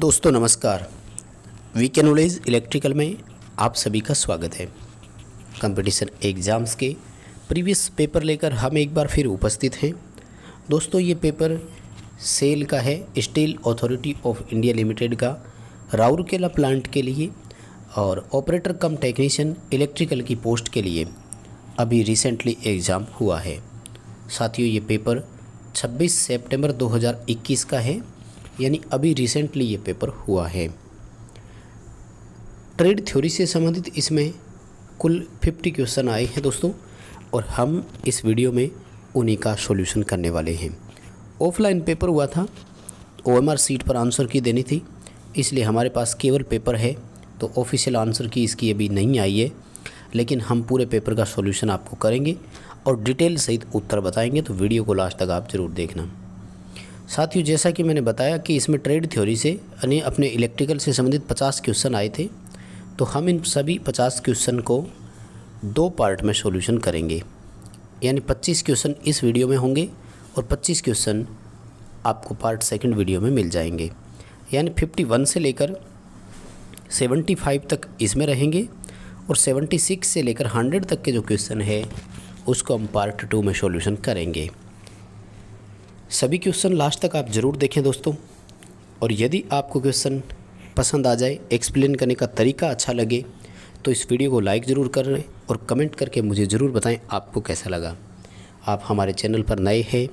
दोस्तों नमस्कार वी के नॉलेज इलेक्ट्रिकल में आप सभी का स्वागत है कंपटीशन एग्ज़ाम्स के प्रीवियस पेपर लेकर हम एक बार फिर उपस्थित हैं दोस्तों ये पेपर सेल का है steel authority of India limited का राउरकेला प्लांट के लिए और ऑपरेटर कम टेक्नीशियन इलेक्ट्रिकल की पोस्ट के लिए अभी रिसेंटली एग्ज़ाम हुआ है साथियों ये पेपर 26 सितंबर 2021 का है यानी अभी रिसेंटली ये पेपर हुआ है ट्रेड थ्योरी से संबंधित इसमें कुल फिफ्टी क्वेश्चन आए हैं दोस्तों और हम इस वीडियो में उन्हीं का सॉल्यूशन करने वाले हैं ऑफलाइन पेपर हुआ था ओएमआर तो सीट पर आंसर की देनी थी इसलिए हमारे पास केवल पेपर है तो ऑफिशियल आंसर की इसकी अभी नहीं आई है लेकिन हम पूरे पेपर का सॉल्यूशन आपको करेंगे और डिटेल सहित उत्तर बताएंगे तो वीडियो को लास्ट तक आप ज़रूर देखना साथियों जैसा कि मैंने बताया कि इसमें ट्रेड थ्योरी से यानी अपने इलेक्ट्रिकल से संबंधित पचास क्वेश्चन आए थे तो हम इन सभी पचास क्वेश्चन को दो पार्ट में सॉल्यूशन करेंगे यानी 25 क्वेश्चन इस वीडियो में होंगे और 25 क्वेश्चन आपको पार्ट सेकंड वीडियो में मिल जाएंगे यानी वन से लेकर फाइव तक इसमें रहेंगे और सिक्स से लेकर हंड्रेड तक के जो क्वेश्चन है उसको हम पार्ट टू में सॉल्यूशन करेंगे सभी क्वेश्चन लास्ट तक आप ज़रूर देखें दोस्तों और यदि आपको क्वेश्चन पसंद आ जाए एक्सप्लेन करने का तरीका अच्छा लगे तो इस वीडियो को लाइक ज़रूर करें और कमेंट करके मुझे ज़रूर बताएं आपको कैसा लगा आप हमारे चैनल पर नए हैं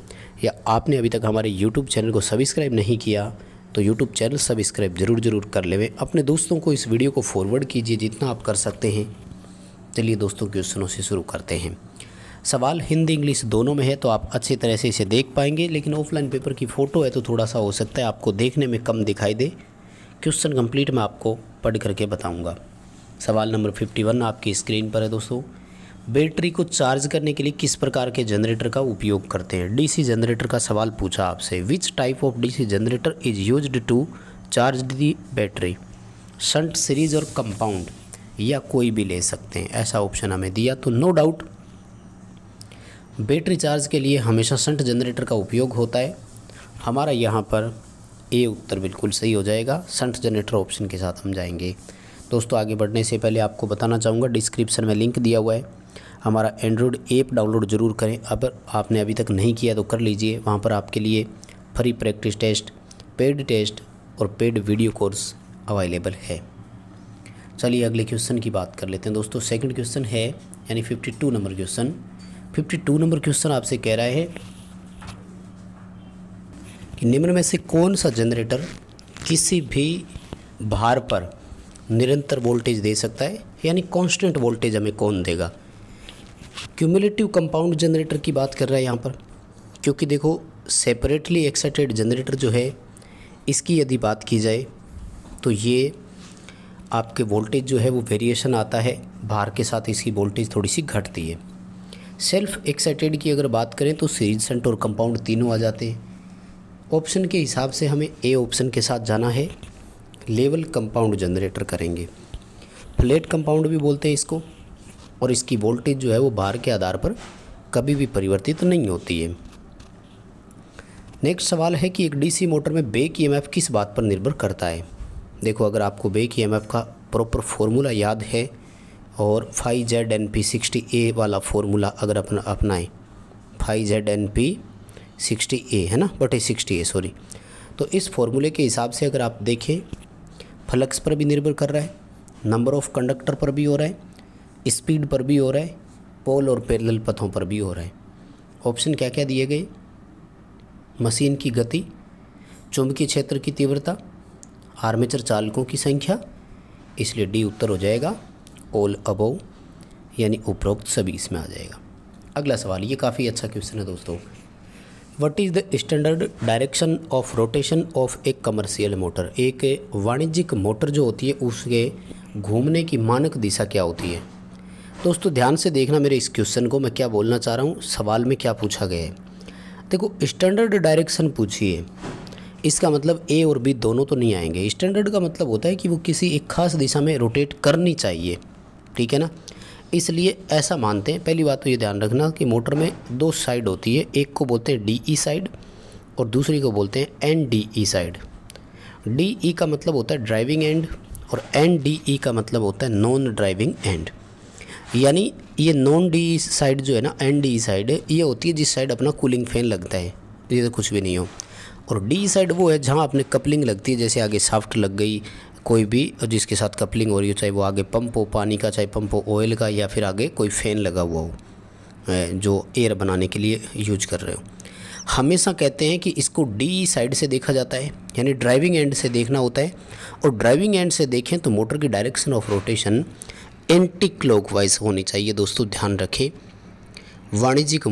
या आपने अभी तक हमारे यूट्यूब चैनल को सब्सक्राइब नहीं किया तो यूट्यूब चैनल सब्सक्राइब ज़रूर ज़रूर कर लेवें अपने दोस्तों को इस वीडियो को फॉरवर्ड कीजिए जितना आप कर सकते हैं चलिए दोस्तों क्वेश्चनों से शुरू करते हैं सवाल हिंदी इंग्लिश दोनों में है तो आप अच्छी तरह से इसे देख पाएंगे लेकिन ऑफलाइन पेपर की फ़ोटो है तो थोड़ा सा हो सकता है आपको देखने में कम दिखाई दे क्वेश्चन कंप्लीट मैं आपको पढ़ करके बताऊँगा सवाल नंबर फिफ्टी वन आपकी स्क्रीन पर है दोस्तों बैटरी को चार्ज करने के लिए किस प्रकार के जनरेटर का उपयोग करते हैं डी जनरेटर का सवाल पूछा आपसे which type of D generator is use to charge the battery shunt series और कंपाउंड या कोई भी ले सकते हैं ऐसा ऑप्शन हमें दिया तो नो डाउट बैटरी चार्ज के लिए हमेशा संट जनरेटर का उपयोग होता है हमारा यहाँ पर ए उत्तर बिल्कुल सही हो जाएगा संट जनरेटर ऑप्शन के साथ हम जाएंगे दोस्तों आगे बढ़ने से पहले आपको बताना चाहूँगा डिस्क्रिप्शन में लिंक दिया हुआ है हमारा एंड्रॉयड ऐप डाउनलोड ज़रूर करें अगर आपने अभी तक नहीं किया तो कर लीजिए वहाँ पर आपके लिए free practice test paid test और पेड वीडियो कोर्स अवेलेबल है चलिए अगले क्वेश्चन की बात कर लेते हैं दोस्तों सेकंड क्वेश्चन है यानी 52 नंबर क्वेश्चन फिफ्टी टू नंबर क्वेश्चन आपसे कह रहा है कि निम्न में से कौन सा जनरेटर किसी भी भार पर निरंतर वोल्टेज दे सकता है यानी कांस्टेंट वोल्टेज हमें कौन देगा क्यूमुलेटिव कंपाउंड जनरेटर की बात कर रहा है यहाँ पर क्योंकि देखो सेपरेटली एक्साइटेड जनरेटर जो है इसकी यदि बात की जाए तो ये आपके वोल्टेज जो है वो वेरिएशन आता है भार के साथ इसकी वोल्टेज थोड़ी सी घटती है सेल्फ एक्साइटेड की अगर बात करें तो सीरीज सेंट और कंपाउंड तीनों आ जाते हैं ऑप्शन के हिसाब से हमें ए ऑप्शन के साथ जाना है लेवल कंपाउंड जनरेटर करेंगे फ्लेट कंपाउंड भी बोलते हैं इसको और इसकी वोल्टेज जो है वो बाहर के आधार पर कभी भी परिवर्तित नहीं होती है नेक्स्ट सवाल है कि एक डीसी मोटर में बेक ईएमएफ e किस बात पर निर्भर करता है देखो अगर आपको बेक ईएमएफ e का प्रॉपर फॉर्मूला याद है और five Z N P sixty A वाला फॉर्मूला अगर अपना अपनाएं five Z N P sixty A है ना बटे सिक्सटी ए सॉरी तो इस फॉर्मूले के हिसाब से अगर आप देखें फ्लक्स पर भी निर्भर कर रहा है नंबर ऑफ कंडक्टर पर भी हो रहा है स्पीड पर भी हो रहा है पोल और पैरेलल पथों पर भी हो रहा है ऑप्शन क्या क्या दिए गए मशीन की गति चुंबकीय क्षेत्र की तीव्रता आर्मेचर चालकों की संख्या इसलिए डी उत्तर हो जाएगा ऑल अबोव यानी उपरोक्त सभी इसमें आ जाएगा अगला सवाल ये काफ़ी अच्छा क्वेश्चन है दोस्तों what is the standard direction of rotation of a commercial motor एक वाणिज्यिक मोटर जो होती है उसके घूमने की मानक दिशा क्या होती है दोस्तों ध्यान से देखना मेरे इस क्वेश्चन को मैं क्या बोलना चाह रहा हूँ सवाल में क्या पूछा गया है देखो स्टैंडर्ड डायरेक्शन पूछिए इसका मतलब ए और बी दोनों तो नहीं आएंगे स्टैंडर्ड का मतलब होता है कि वो किसी एक खास दिशा में रोटेट करनी चाहिए ठीक है ना इसलिए ऐसा मानते हैं पहली बात तो ये ध्यान रखना कि मोटर में दो साइड होती है एक को बोलते हैं डी ई e साइड और दूसरी को बोलते हैं N D E side D E e का मतलब होता है ड्राइविंग एंड और एन डी ई का मतलब होता है नॉन ड्राइविंग एंड यानी ये नॉन डी साइड जो है ना एन डी e साइड ये होती है जिस साइड अपना कूलिंग फैन लगता है ये तो कुछ भी नहीं हो और डी साइड वो है जहाँ अपने कपलिंग लगती है जैसे आगे साफ्ट लग गई कोई भी जिसके साथ कपलिंग हो रही हो चाहे वो आगे पंप हो पानी का चाहे पंप हो ऑयल का या फिर आगे कोई फ़ैन लगा हुआ हो जो एयर बनाने के लिए यूज कर रहे हो हमेशा कहते हैं कि इसको डी साइड से देखा जाता है यानी ड्राइविंग एंड से देखना होता है और ड्राइविंग एंड से देखें तो मोटर की direction of rotation anti clock होनी चाहिए दोस्तों ध्यान रखें वाणिज्यिक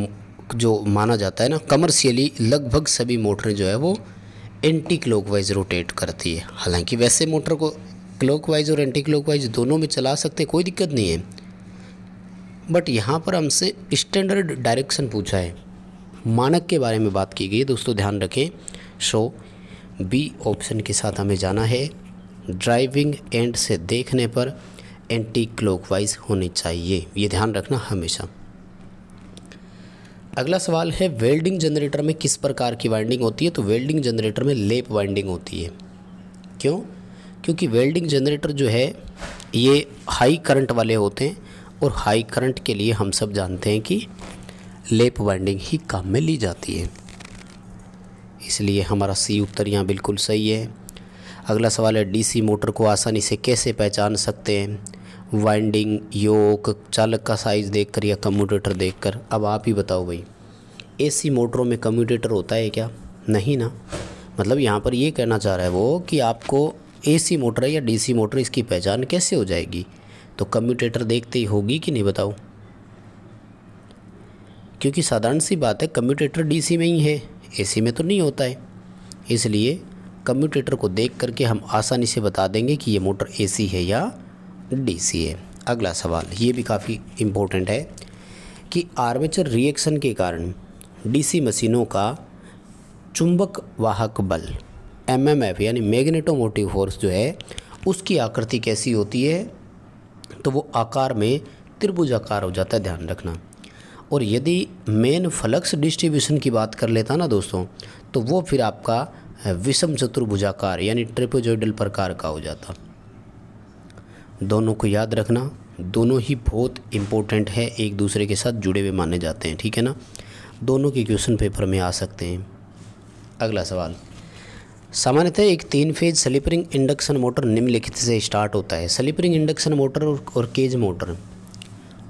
जो माना जाता है ना कमर्शियली लगभग सभी मोटरें जो है वो एंटी क्लॉकवाइज रोटेट करती है हालांकि वैसे मोटर को क्लॉकवाइज और एंटी क्लॉकवाइज दोनों में चला सकते कोई दिक्कत नहीं है बट यहाँ पर हमसे स्टैंडर्ड डायरेक्शन पूछा है मानक के बारे में बात की गई दोस्तों ध्यान रखें सो बी ऑप्शन के साथ हमें जाना है ड्राइविंग एंड से देखने पर एंटी क्लॉकवाइज होनी चाहिए ये ध्यान रखना हमेशा अगला सवाल है वेल्डिंग जनरेटर में किस प्रकार की वाइंडिंग होती है तो वेल्डिंग जनरेटर में लेप वाइंडिंग होती है क्यों क्योंकि वेल्डिंग जनरेटर जो है ये हाई करंट वाले होते हैं और हाई करंट के लिए हम सब जानते हैं कि लेप वाइंडिंग ही काम में ली जाती है इसलिए हमारा सी उत्तर यहाँ बिल्कुल सही है अगला सवाल है डीसी मोटर को आसानी से कैसे पहचान सकते हैं वाइंडिंग योक चालक का साइज़ देखकर या कम्यूटेटर देखकर अब आप ही बताओ भाई एसी मोटरों में कम्यूटेटर होता है क्या नहीं ना मतलब यहाँ पर ये कहना चाह रहा है वो कि आपको एसी मोटर या डीसी मोटर इसकी पहचान कैसे हो जाएगी तो कम्यूटेटर देखते ही होगी कि नहीं बताओ क्योंकि साधारण सी बात है कम्यूटेटर सी में ही है सी में तो नहीं होता है इसलिए कम्यूटेटर को देख करके हम आसानी से बता देंगे कि ये मोटर सी है या डीसीए अगला सवाल ये भी काफ़ी इम्पोर्टेंट है कि आर्मेचर रिएक्शन के कारण डीसी मशीनों का चुंबक वाहक बल एमएमएफ यानी मैग्नेटोमोटिव फोर्स जो है उसकी आकृति कैसी होती है तो वो आकार में त्रिभुज आकार हो जाता है ध्यान रखना और यदि मेन फ्लक्स डिस्ट्रीब्यूशन की बात कर लेता ना दोस्तों तो वो फिर आपका विषम चतुर्भुजाकार यानी ट्रिपोजोइडल प्रकार का हो जाता दोनों को याद रखना दोनों ही बहुत इम्पोर्टेंट है एक दूसरे के साथ जुड़े हुए माने जाते हैं ठीक है ना दोनों के क्वेश्चन पेपर में आ सकते हैं अगला सवाल सामान्यतः एक तीन फेज स्लीपरिंग इंडक्शन मोटर निम्नलिखित से स्टार्ट होता है स्लीपरिंग इंडक्शन मोटर और केज मोटर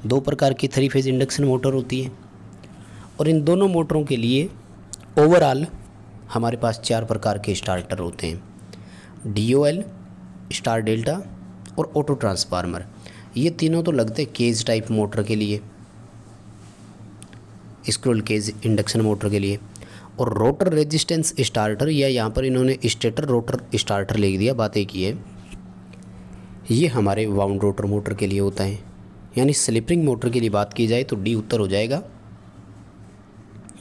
दो प्रकार की थ्री फेज इंडक्शन मोटर होती है और इन दोनों मोटरों के लिए ओवरऑल हमारे पास चार प्रकार के स्टार्टर होते हैं डी स्टार डेल्टा और ऑटो ट्रांसफार्मर ये तीनों तो लगते हैं केज टाइप मोटर के लिए स्क्रोल केज इंडक्शन मोटर के लिए और रोटर रेजिस्टेंस स्टार्टर या यहाँ पर इन्होंने स्टेटर रोटर स्टार्टर लिख दिया बात एक ही है ये हमारे वाउंड रोटर मोटर के लिए होता है यानी स्लिपरिंग मोटर के लिए बात की जाए तो डी उत्तर हो जाएगा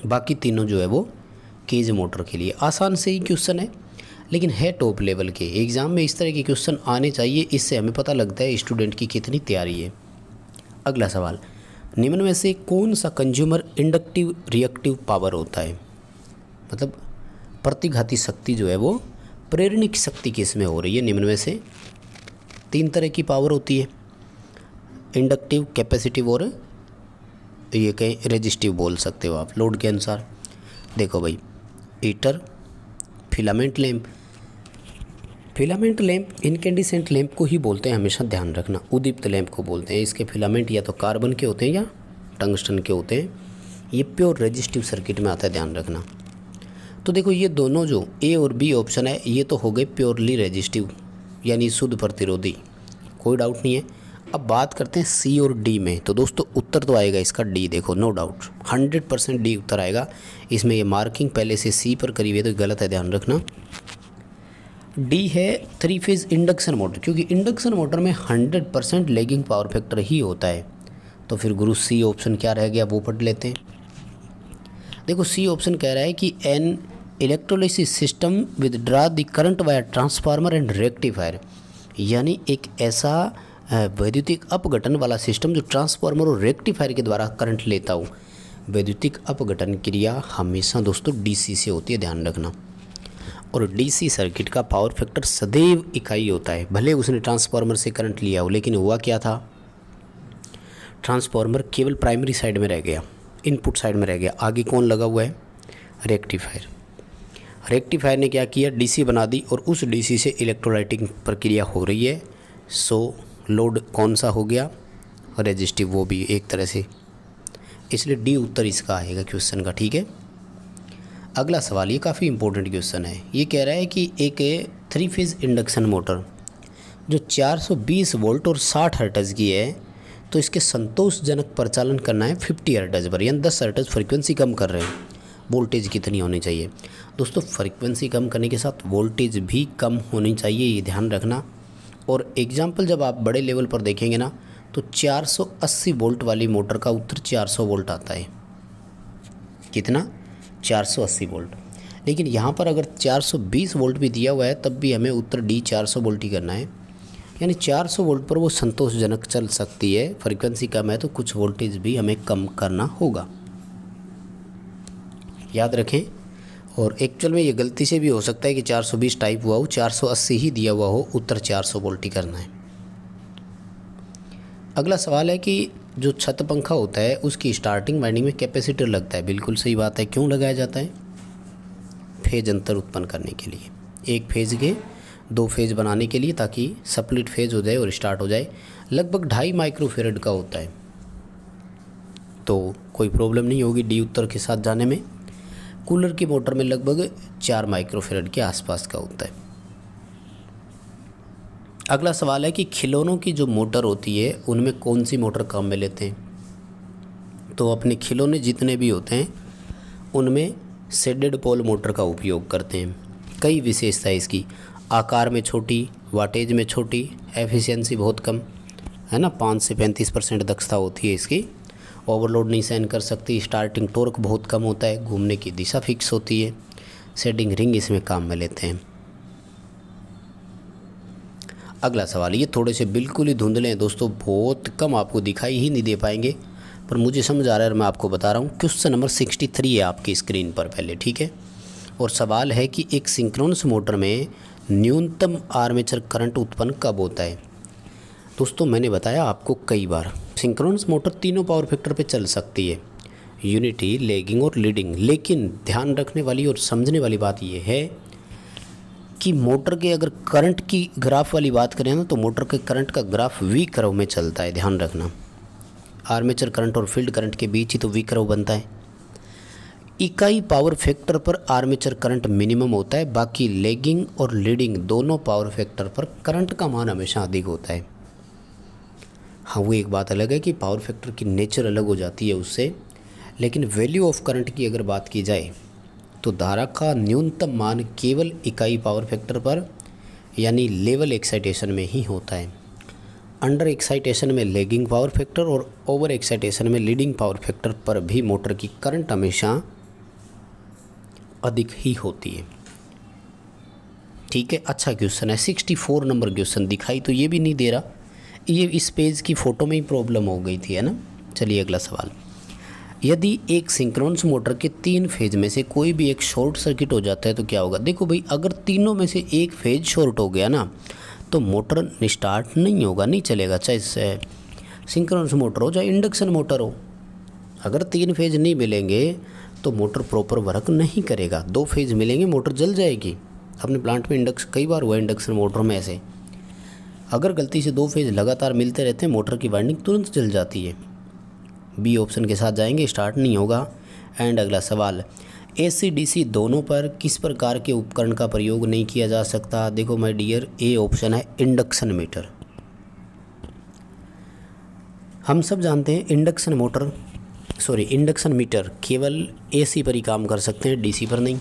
बाकी तीनों जो है वो केज मोटर के लिए आसान से ही क्वेश्चन है लेकिन है टॉप लेवल के एग्ज़ाम में इस तरह के क्वेश्चन आने चाहिए इससे हमें पता लगता है स्टूडेंट की कितनी तैयारी है अगला सवाल निम्न में से कौन सा कंज्यूमर इंडक्टिव रिएक्टिव पावर होता है मतलब प्रतिघाती शक्ति जो है वो प्रेरणिक शक्ति किस में हो रही है निम्न में से तीन तरह की पावर होती है इंडक्टिव कैपेसिटिव और ये कहीं रेजिस्टिव बोल सकते हो आप लोड के अनुसार देखो भाई heater filament lamp filament lamp incandescent lamp को ही बोलते हैं हमेशा ध्यान रखना उदीप्त लैंप को बोलते हैं इसके फिलामेंट या तो कार्बन के होते हैं या टंगस्टन के होते हैं ये प्योर रजिस्टिव सर्किट में आता है ध्यान रखना तो देखो ये दोनों जो ए और बी ऑप्शन है ये तो हो गए प्योरली रजिस्टिव यानी शुद्ध प्रतिरोधी कोई डाउट नहीं है अब बात करते हैं सी और डी में तो दोस्तों उत्तर तो आएगा इसका डी देखो no doubt hundred percent D उत्तर आएगा इसमें ये मार्किंग पहले से सी पर करी हुई है तो गलत है ध्यान रखना डी है थ्री फेज इंडक्शन मोटर क्योंकि इंडक्शन मोटर में hundred percent lagging power factor ही होता है तो फिर गुरु सी ऑप्शन क्या रह गया वो पढ़ लेते हैं देखो सी ऑप्शन कह रहा है कि an electrolysis system with draw the current wire transformer and rectifier यानी एक ऐसा वैद्युतिक अपघटन वाला सिस्टम जो ट्रांसफार्मर और रेक्टिफायर के द्वारा करंट लेता हो वैद्युतिक अपघटन क्रिया हमेशा दोस्तों डीसी से होती है ध्यान रखना और डीसी सर्किट का पावर फैक्टर सदैव इकाई होता है भले उसने ट्रांसफार्मर से करंट लिया हो लेकिन हुआ क्या था ट्रांसफार्मर केवल प्राइमरी साइड में रह गया इनपुट साइड में रह गया आगे कौन लगा हुआ है रेक्टिफायर रेक्टिफायर ने क्या किया डीसी बना दी और उस डीसी से इलेक्ट्रोलाइटिंग प्रक्रिया हो रही है सो लोड कौन सा हो गया रजिस्टिव वो भी एक तरह से इसलिए डी उत्तर इसका आएगा क्वेश्चन का ठीक है अगला सवाल ये काफ़ी इंपॉर्टेंट क्वेश्चन है ये कह रहा है कि एक थ्री फेज इंडक्शन मोटर जो 420 वोल्ट और 60 हर्टज की है तो इसके संतोषजनक प्रचालन करना है 50 हर्टज पर यानी 10 हर्टज फ्रीक्वेंसी कम कर रहे हैं वोल्टेज कितनी होनी चाहिए दोस्तों फ्रीक्वेंसी कम करने के साथ वोल्टेज भी कम होनी चाहिए ये ध्यान रखना और एग्जाम्पल जब आप बड़े लेवल पर देखेंगे ना तो 480 वोल्ट वाली मोटर का उत्तर 400 वोल्ट आता है कितना 480 वोल्ट लेकिन यहाँ पर अगर 420 वोल्ट भी दिया हुआ है तब भी हमें उत्तर डी 400 वोल्ट ही करना है यानी 400 वोल्ट पर वो संतोषजनक चल सकती है फ्रीक्वेंसी कम है तो कुछ वोल्टेज भी हमें कम करना होगा याद रखें और एक्चुअल में ये गलती से भी हो सकता है कि 420 टाइप हुआ हो 480 ही दिया हुआ हो उत्तर 400 वोल्ट ही करना है अगला सवाल है कि जो छत पंखा होता है उसकी स्टार्टिंग वाइंडिंग में कैपेसिटर लगता है बिल्कुल सही बात है क्यों लगाया जाता है फेज अंतर उत्पन्न करने के लिए एक फेज के दो फेज बनाने के लिए ताकि सप्लिट फेज हो जाए और स्टार्ट हो जाए लगभग ढाई माइक्रोफेरेड का होता है तो कोई प्रॉब्लम नहीं होगी डी उत्तर के साथ जाने में कूलर की मोटर में लगभग चार माइक्रोफेरेड के आसपास का होता है अगला सवाल है कि खिलौनों की जो मोटर होती है उनमें कौन सी मोटर काम में लेते हैं तो अपने खिलौने जितने भी होते हैं उनमें सेडेड पोल मोटर का उपयोग करते हैं कई विशेषता इसकी आकार में छोटी वाटेज में छोटी एफिशिएंसी बहुत कम है ना पाँच से पैंतीस परसेंट दक्षता होती है इसकी ओवरलोड नहीं सहन कर सकती स्टार्टिंग टोर्क बहुत कम होता है घूमने की दिशा फिक्स होती है सेडिंग रिंग इसमें काम में लेते हैं अगला सवाल ये थोड़े से बिल्कुल ही धुंधले हैं दोस्तों बहुत कम आपको दिखाई ही नहीं दे पाएंगे पर मुझे समझ आ रहा है और मैं आपको बता रहा हूँ क्वेश्चन नंबर सिक्सटी थ्री है आपकी स्क्रीन पर पहले ठीक है और सवाल है कि एक सिंक्रोनस मोटर में न्यूनतम आर्मेचर करंट उत्पन्न कब होता है दोस्तों मैंने बताया आपको कई बार सिंक्रोनस मोटर तीनों पावर फैक्टर पर चल सकती है यूनिटी लेगिंग और लीडिंग लेकिन ध्यान रखने वाली और समझने वाली बात यह है कि मोटर के अगर करंट की ग्राफ वाली बात करें ना तो मोटर के करंट का ग्राफ वी करव में चलता है ध्यान रखना आर्मेचर करंट और फील्ड करंट के बीच ही तो वी करव बनता है इकाई पावर फैक्टर पर आर्मेचर करंट मिनिमम होता है बाकी लेगिंग और लीडिंग दोनों पावर फैक्टर पर करंट का मान हमेशा अधिक होता है हाँ वो एक बात अलग है कि पावर फैक्टर की नेचर अलग हो जाती है उससे लेकिन वैल्यू ऑफ करंट की अगर बात की जाए तो धारा का न्यूनतम मान केवल इकाई पावर फैक्टर पर यानी लेवल एक्साइटेशन में ही होता है अंडर एक्साइटेशन में लेगिंग पावर फैक्टर और ओवर एक्साइटेशन में लीडिंग पावर फैक्टर पर भी मोटर की करंट हमेशा अधिक ही होती है ठीक है अच्छा क्वेश्चन है सिक्सटी फोर नंबर क्वेश्चन दिखाई तो ये भी नहीं दे रहा ये इस पेज की फ़ोटो में ही प्रॉब्लम हो गई थी है ना चलिए अगला सवाल यदि एक सिंक्रोनस मोटर के तीन फेज में से कोई भी एक शॉर्ट सर्किट हो जाता है तो क्या होगा देखो भाई अगर तीनों में से एक फेज शॉर्ट हो गया ना तो मोटर स्टार्ट नहीं होगा नहीं चलेगा चाहे सिंक्रोनस मोटर हो चाहे इंडक्शन मोटर हो अगर तीन फेज नहीं मिलेंगे तो मोटर प्रॉपर वर्क नहीं करेगा दो फेज मिलेंगे मोटर जल जाएगी अपने प्लांट में इंडक्स कई बार हुआ इंडक्शन मोटर में ऐसे अगर गलती से दो फेज लगातार मिलते रहते हैं मोटर की वाइंडिंग तुरंत जल जाती है बी ऑप्शन के साथ जाएंगे स्टार्ट नहीं होगा एंड अगला सवाल एसीडीसी दोनों पर किस प्रकार के उपकरण का प्रयोग नहीं किया जा सकता देखो माय डियर ए ऑप्शन है इंडक्शन मीटर हम सब जानते हैं induction motor sorry induction meter केवल एसी पर ही काम कर सकते हैं डीसी पर नहीं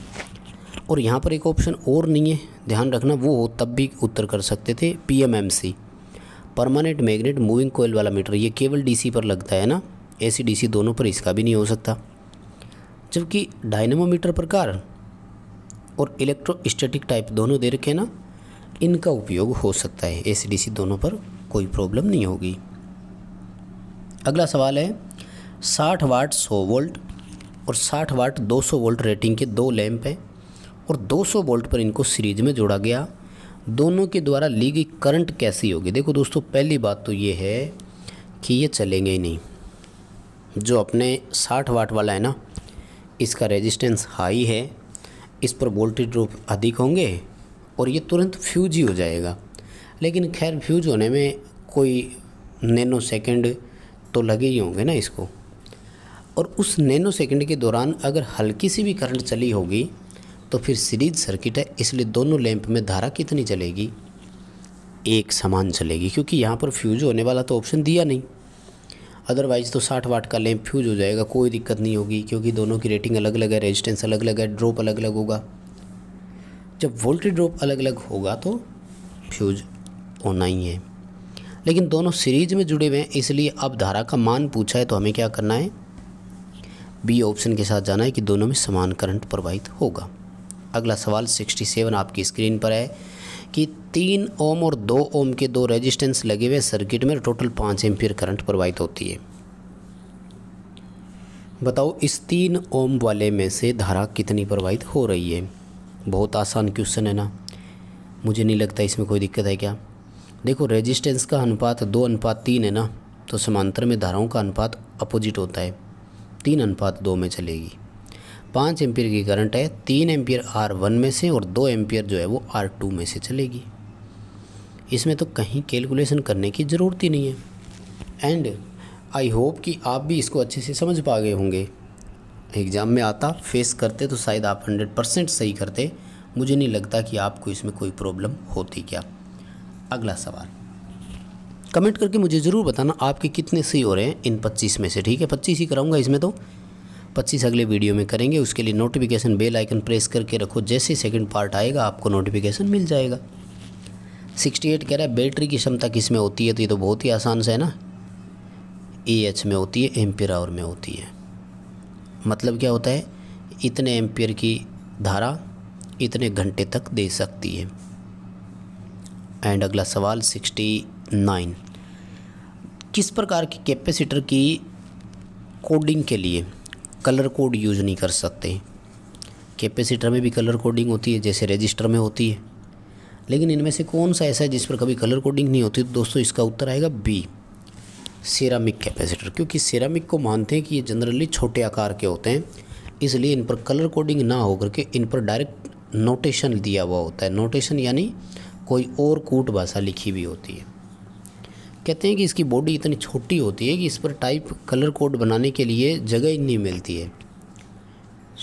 और यहाँ पर एक ऑप्शन और नहीं है ध्यान रखना वो हो तब भी उत्तर कर सकते थे PMMC permanent magnet moving coil वाला मीटर ये केवल डीसी पर लगता है ना ए सी डी सी दोनों पर इसका भी नहीं हो सकता जबकि डायनमोमीटर प्रकार और स्टेटिक टाइप दोनों दे रखे ना इनका उपयोग हो सकता है ए सी डी सी दोनों पर कोई प्रॉब्लम नहीं होगी अगला सवाल है साठ वाट सौ वोल्ट और साठ वाट दो सौ वोल्ट रेटिंग के दो लैंप हैं और दो सौ वोल्ट पर इनको सीरीज में जोड़ा गया दोनों के द्वारा ली गई करंट कैसी होगी देखो दोस्तों पहली बात तो ये है कि ये चलेंगे ही नहीं जो अपने 60 वाट वाला है ना इसका रेजिस्टेंस हाई है इस पर वोल्टेज ड्रॉप अधिक होंगे और ये तुरंत फ्यूज ही हो जाएगा लेकिन खैर फ्यूज होने में कोई नैनो सेकेंड तो लगे ही होंगे ना इसको और उस नैनो सेकेंड के दौरान अगर हल्की सी भी करंट चली होगी तो फिर सीरीज सर्किट है इसलिए दोनों लैंप में धारा कितनी चलेगी एक समान चलेगी क्योंकि यहाँ पर फ्यूज होने वाला तो ऑप्शन दिया नहीं अदरवाइज़ तो साठ वाट का लैम्प फ्यूज हो जाएगा कोई दिक्कत नहीं होगी क्योंकि दोनों की रेटिंग अलग अलग है रेजिस्टेंस अलग अलग है ड्रॉप अलग अलग होगा जब वोल्टेज ड्रॉप अलग अलग होगा तो फ्यूज होना ही है लेकिन दोनों सीरीज में जुड़े हुए हैं इसलिए अब धारा का मान पूछा है तो हमें क्या करना है बी ऑप्शन के साथ जाना है कि दोनों में समान करंट प्रवाहित होगा अगला सवाल 67 आपकी स्क्रीन पर है कि तीन ओम और दो ओम के दो रेजिस्टेंस लगे हुए सर्किट में टोटल पाँच एम्पियर करंट प्रवाहित होती है बताओ इस तीन ओम वाले में से धारा कितनी प्रवाहित हो रही है बहुत आसान क्वेश्चन है ना मुझे नहीं लगता इसमें कोई दिक्कत है क्या देखो रेजिस्टेंस का अनुपात दो अनुपात तीन है ना तो समांतर में धाराओं का अनुपात अपोजिट होता है तीन अनुपात दो में चलेगी पाँच एम्पियर की करंट है तीन एम्पियर आर वन में से और दो एम्पियर जो है वो आर टू में से चलेगी इसमें तो कहीं कैलकुलेशन करने की ज़रूरत ही नहीं है एंड आई होप कि आप भी इसको अच्छे से समझ पा गए होंगे एग्ज़ाम में आता फेस करते तो शायद आप हंड्रेड परसेंट सही करते मुझे नहीं लगता कि आपको इसमें कोई प्रॉब्लम होती क्या अगला सवाल कमेंट करके मुझे ज़रूर बताना आपके कितने सही हो रहे हैं इन 25 में से ठीक है 25 ही कराऊंगा इसमें तो पच्चीस अगले वीडियो में करेंगे उसके लिए नोटिफिकेशन बेल आइकन प्रेस करके रखो जैसे सेकेंड पार्ट आएगा आपको नोटिफिकेशन मिल जाएगा सिक्सटी एट कह रहा है बैटरी की क्षमता किस में होती है तो ये तो बहुत ही आसान से है ना ए एच में होती है एम्पियर आवर में होती है मतलब क्या होता है इतने एम्पियर की धारा इतने घंटे तक दे सकती है एंड अगला सवाल सिक्सटी नाइन किस प्रकार की कैपेसिटर की कोडिंग के लिए कलर कोड यूज़ नहीं कर सकते कैपेसिटर में भी कलर कोडिंग होती है जैसे रजिस्टर में होती है लेकिन इनमें से कौन सा ऐसा है जिस पर कभी कलर कोडिंग नहीं होती तो दोस्तों इसका उत्तर आएगा बी सेरामिक कैपेसिटर क्योंकि सीरामिक को मानते हैं कि ये जनरली छोटे आकार के होते हैं इसलिए इन पर कलर कोडिंग ना होकर के इन पर डायरेक्ट नोटेशन दिया हुआ होता है नोटेशन यानी कोई और कूट भाषा लिखी हुई होती है कहते हैं कि इसकी बॉडी इतनी छोटी होती है कि इस पर टाइप कलर कोड बनाने के लिए जगह ही नहीं मिलती है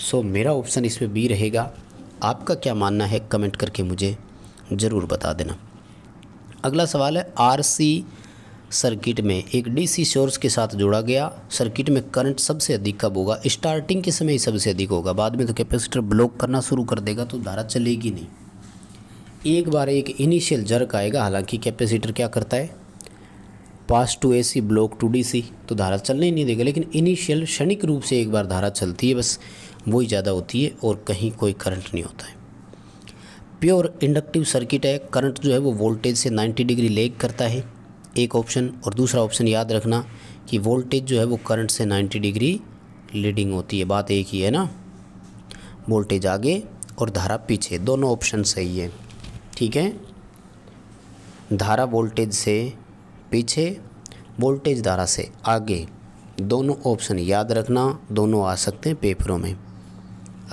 सो so, मेरा ऑप्शन इसमें बी रहेगा आपका क्या मानना है कमेंट करके मुझे ज़रूर बता देना अगला सवाल है आरसी सर्किट में एक डीसी सोर्स के साथ जोड़ा गया सर्किट में करंट सबसे अधिक कब होगा स्टार्टिंग के समय ही सबसे अधिक होगा बाद में तो कैपेसिटर ब्लॉक करना शुरू कर देगा तो धारा चलेगी नहीं एक बार एक इनिशियल जर्क आएगा हालांकि कैपेसिटर क्या करता है pass to A C block to D C तो धारा चलने ही नहीं देगा लेकिन इनिशियल क्षणिक रूप से एक बार धारा चलती है बस वही ज़्यादा होती है और कहीं कोई करंट नहीं होता है प्योर इंडक्टिव सर्किट है करंट जो है वो वोल्टेज से 90 डिग्री लेग करता है एक ऑप्शन और दूसरा ऑप्शन याद रखना कि वोल्टेज जो है वो करंट से 90 डिग्री लीडिंग होती है बात एक ही है ना वोल्टेज आगे और धारा पीछे दोनों ऑप्शन सही है ठीक है धारा वोल्टेज से पीछे वोल्टेज धारा से आगे दोनों ऑप्शन याद रखना दोनों आ सकते हैं पेपरों में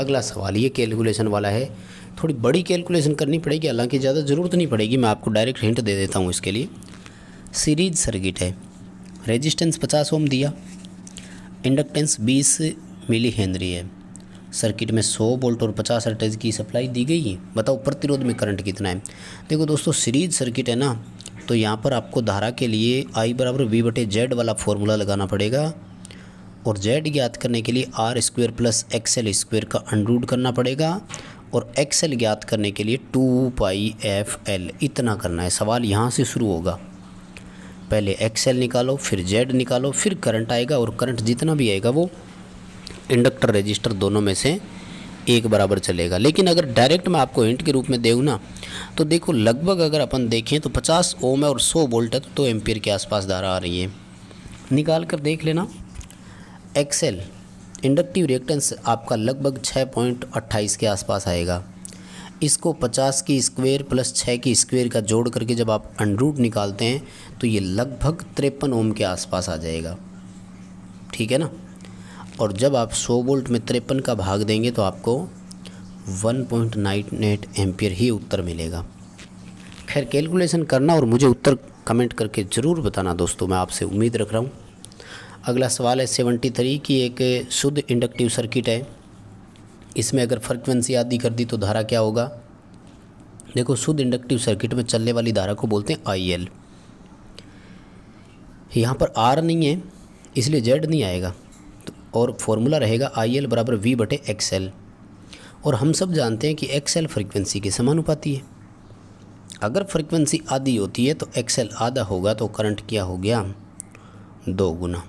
अगला सवाल ये कैलकुलेशन वाला है थोड़ी बड़ी कैलकुलेशन करनी पड़ेगी हालांकि ज़्यादा ज़रूरत नहीं पड़ेगी मैं आपको डायरेक्ट हिंट दे देता हूँ इसके लिए सीरीज सर्किट है रेजिस्टेंस पचास ओम दिया इंडक्टेंस बीस मिली हेनरी है सर्किट में 100 वोल्ट और 50 हर्टेज की सप्लाई दी गई है बताओ प्रतिरोध में करंट कितना है देखो दोस्तों सीरीज सर्किट है ना तो यहाँ पर आपको धारा के लिए आई बराबर वी बटे जेड वाला फॉर्मूला लगाना पड़ेगा और जेड ज्ञात करने के लिए R square plus XL square का अनरूट करना पड़ेगा और एक्सएल ज्ञात करने के लिए टू पाई एफ एल इतना करना है सवाल यहाँ से शुरू होगा पहले एक्सएल निकालो फिर जेड निकालो फिर करंट आएगा और करंट जितना भी आएगा वो इंडक्टर रजिस्टर दोनों में से एक बराबर चलेगा लेकिन अगर डायरेक्ट मैं आपको इंट के रूप में देऊँ ना तो देखो लगभग अगर अपन देखें तो पचास ओम है और सौ वोल्ट है तो दो एम्पियर के आसपास धारा आ रही है निकाल कर देख लेना एक्सेल इंडक्टिव रिएक्टेंस आपका लगभग 6.28 के आसपास आएगा इसको 50 की स्क्वेयर प्लस 6 की स्क्वेयर का जोड़ करके जब आप अनरूट निकालते हैं तो ये लगभग तिरपन ओम के आसपास आ जाएगा ठीक है ना और जब आप 100 वोल्ट में तिरपन का भाग देंगे तो आपको 1.98 पॉइंट ही उत्तर मिलेगा खैर कैलकुलेशन करना और मुझे उत्तर कमेंट करके ज़रूर बताना दोस्तों मैं आपसे उम्मीद रख रहा हूँ अगला सवाल है सेवेंटी थ्री की एक शुद्ध इंडक्टिव सर्किट है इसमें अगर फ्रिक्वेंसी आदि कर दी तो धारा क्या होगा देखो शुद्ध इंडक्टिव सर्किट में चलने वाली धारा को बोलते हैं आई एल यहाँ पर आर नहीं है इसलिए जेड नहीं आएगा और फॉर्मूला रहेगा आई एल बराबर वी बटे एक्स एल और हम सब जानते हैं कि एक्स एल फ्रिक्वेंसी के समानुपाती है अगर फ्रिक्वेंसी आधी होती है तो एक्स एल आधा होगा तो करंट क्या हो गया दो गुना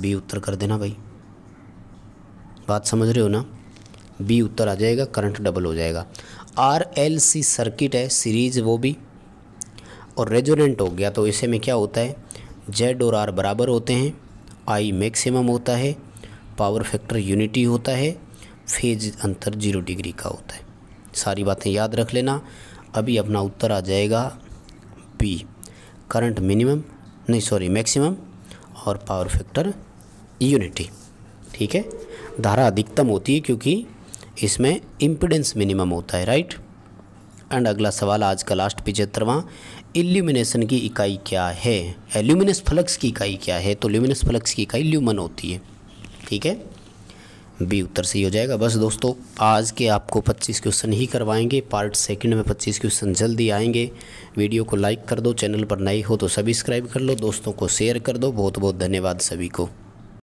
बी उत्तर कर देना भाई बात समझ रहे हो ना बी उत्तर आ जाएगा करंट डबल हो जाएगा आर एल सी सर्किट है सीरीज वो भी और रेजोनेंट हो गया तो इसे में क्या होता है जेड और आर बराबर होते हैं आई मैक्सिमम होता है पावर फैक्टर यूनिटी होता है फेज अंतर जीरो डिग्री का होता है सारी बातें याद रख लेना अभी अपना उत्तर आ जाएगा बी करंट मिनिमम नहीं सॉरी मैक्सिमम और पावर फैक्टर यूनिटी ठीक है धारा अधिकतम होती है क्योंकि इसमें इम्पिडेंस मिनिमम होता है राइट एंड अगला सवाल आज का लास्ट पिचहत्तरवां इल्यूमिनेशन की इकाई क्या है एल्यूमिनस फ्लक्स की इकाई क्या है तो ल्यूमिनस फ्लक्स की इकाई ल्यूमन होती है ठीक है बी उत्तर सही हो जाएगा बस दोस्तों आज के आपको 25 क्वेश्चन ही करवाएंगे पार्ट सेकंड में 25 क्वेश्चन जल्दी आएंगे वीडियो को लाइक कर दो चैनल पर नई हो तो सब्सक्राइब कर लो दोस्तों को शेयर कर दो बहुत बहुत धन्यवाद सभी को